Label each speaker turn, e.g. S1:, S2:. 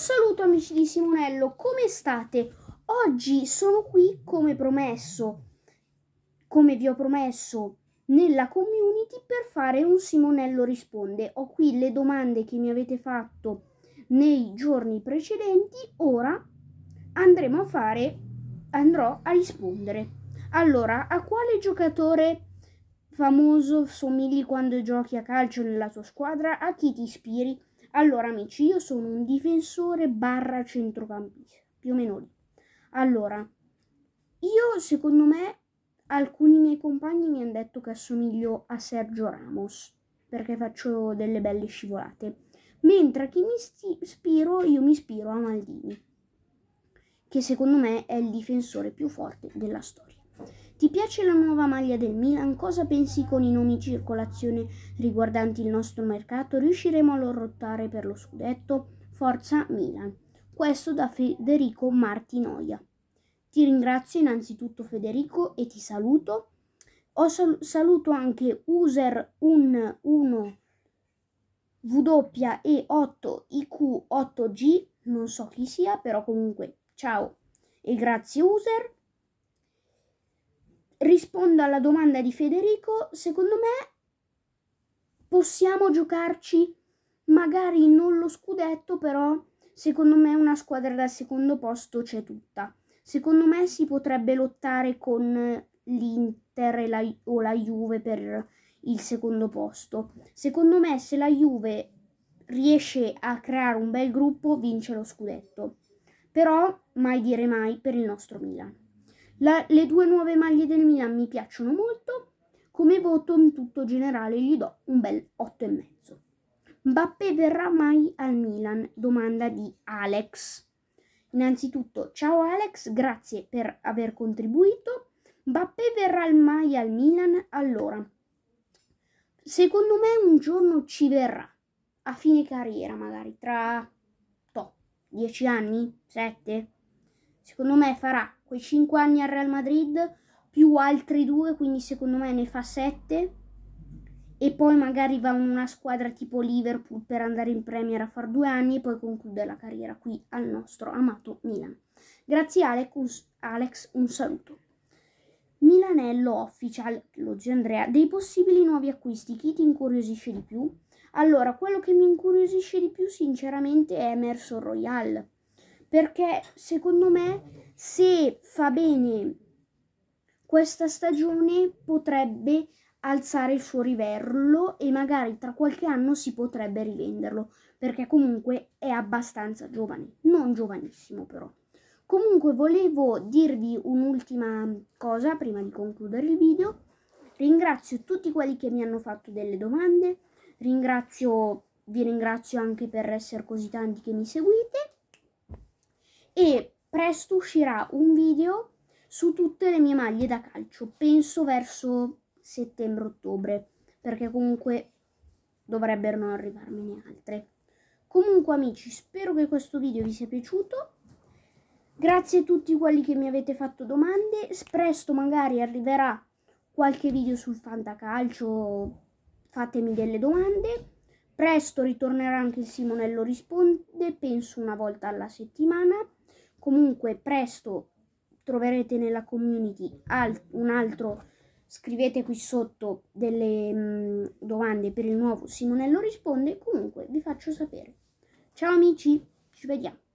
S1: saluto amici di Simonello, come state? Oggi sono qui come promesso, come vi ho promesso nella community per fare un Simonello risponde. Ho qui le domande che mi avete fatto nei giorni precedenti, ora andremo a fare, andrò a rispondere. Allora, a quale giocatore famoso somigli quando giochi a calcio nella tua squadra? A chi ti ispiri? Allora, amici, io sono un difensore barra centrocampista, più o meno lì. Allora, io secondo me alcuni miei compagni mi hanno detto che assomiglio a Sergio Ramos perché faccio delle belle scivolate. Mentre chi mi ispiro, io mi ispiro a Maldini, che secondo me è il difensore più forte della storia. Ti piace la nuova maglia del Milan? Cosa pensi con i nomi in circolazione riguardanti il nostro mercato? Riusciremo a lottare per lo scudetto? Forza Milan. Questo da Federico Martinoia. Ti ringrazio innanzitutto Federico e ti saluto. Ho sal- saluto anche user 11 W8IQ8G, non so chi sia, però comunque ciao e grazie user rispondo alla domanda di Federico, secondo me possiamo giocarci magari non lo scudetto, però secondo me una squadra dal secondo posto c'è tutta. Secondo me si potrebbe lottare con l'Inter la, o la Juve per il secondo posto. Secondo me se la Juve riesce a creare un bel gruppo vince lo scudetto. Però mai dire mai per il nostro Milan. La, le due nuove maglie del Milan mi piacciono molto. Come voto in tutto generale gli do un bel 8,5. Mbappé verrà mai al Milan? Domanda di Alex. Innanzitutto, ciao Alex, grazie per aver contribuito. Mbappé verrà mai al Milan? Allora, secondo me un giorno ci verrà, a fine carriera magari, tra 10 anni, 7. Secondo me farà quei 5 anni al Real Madrid più altri due, quindi secondo me ne fa 7 e poi magari va in una squadra tipo Liverpool per andare in Premier a far due anni e poi conclude la carriera qui al nostro amato Milan. Grazie Alex, un saluto. Milanello Official, lo zio Andrea, dei possibili nuovi acquisti, chi ti incuriosisce di più? Allora, quello che mi incuriosisce di più sinceramente è Emerson Royale perché secondo me se fa bene questa stagione potrebbe alzare il suo livello e magari tra qualche anno si potrebbe rivenderlo perché comunque è abbastanza giovane, non giovanissimo però. Comunque volevo dirvi un'ultima cosa prima di concludere il video. Ringrazio tutti quelli che mi hanno fatto delle domande, ringrazio, vi ringrazio anche per essere così tanti che mi seguite e presto uscirà un video su tutte le mie maglie da calcio, penso verso settembre-ottobre, perché comunque dovrebbero non arrivarmene altre. Comunque amici, spero che questo video vi sia piaciuto. Grazie a tutti quelli che mi avete fatto domande. Presto magari arriverà qualche video sul fantacalcio. Fatemi delle domande. Presto ritornerà anche il Simonello risponde, penso una volta alla settimana. Comunque presto troverete nella community alt un altro, scrivete qui sotto delle mh, mm, domande per il nuovo Simonello risponde, comunque vi faccio sapere. Ciao amici, ci vediamo.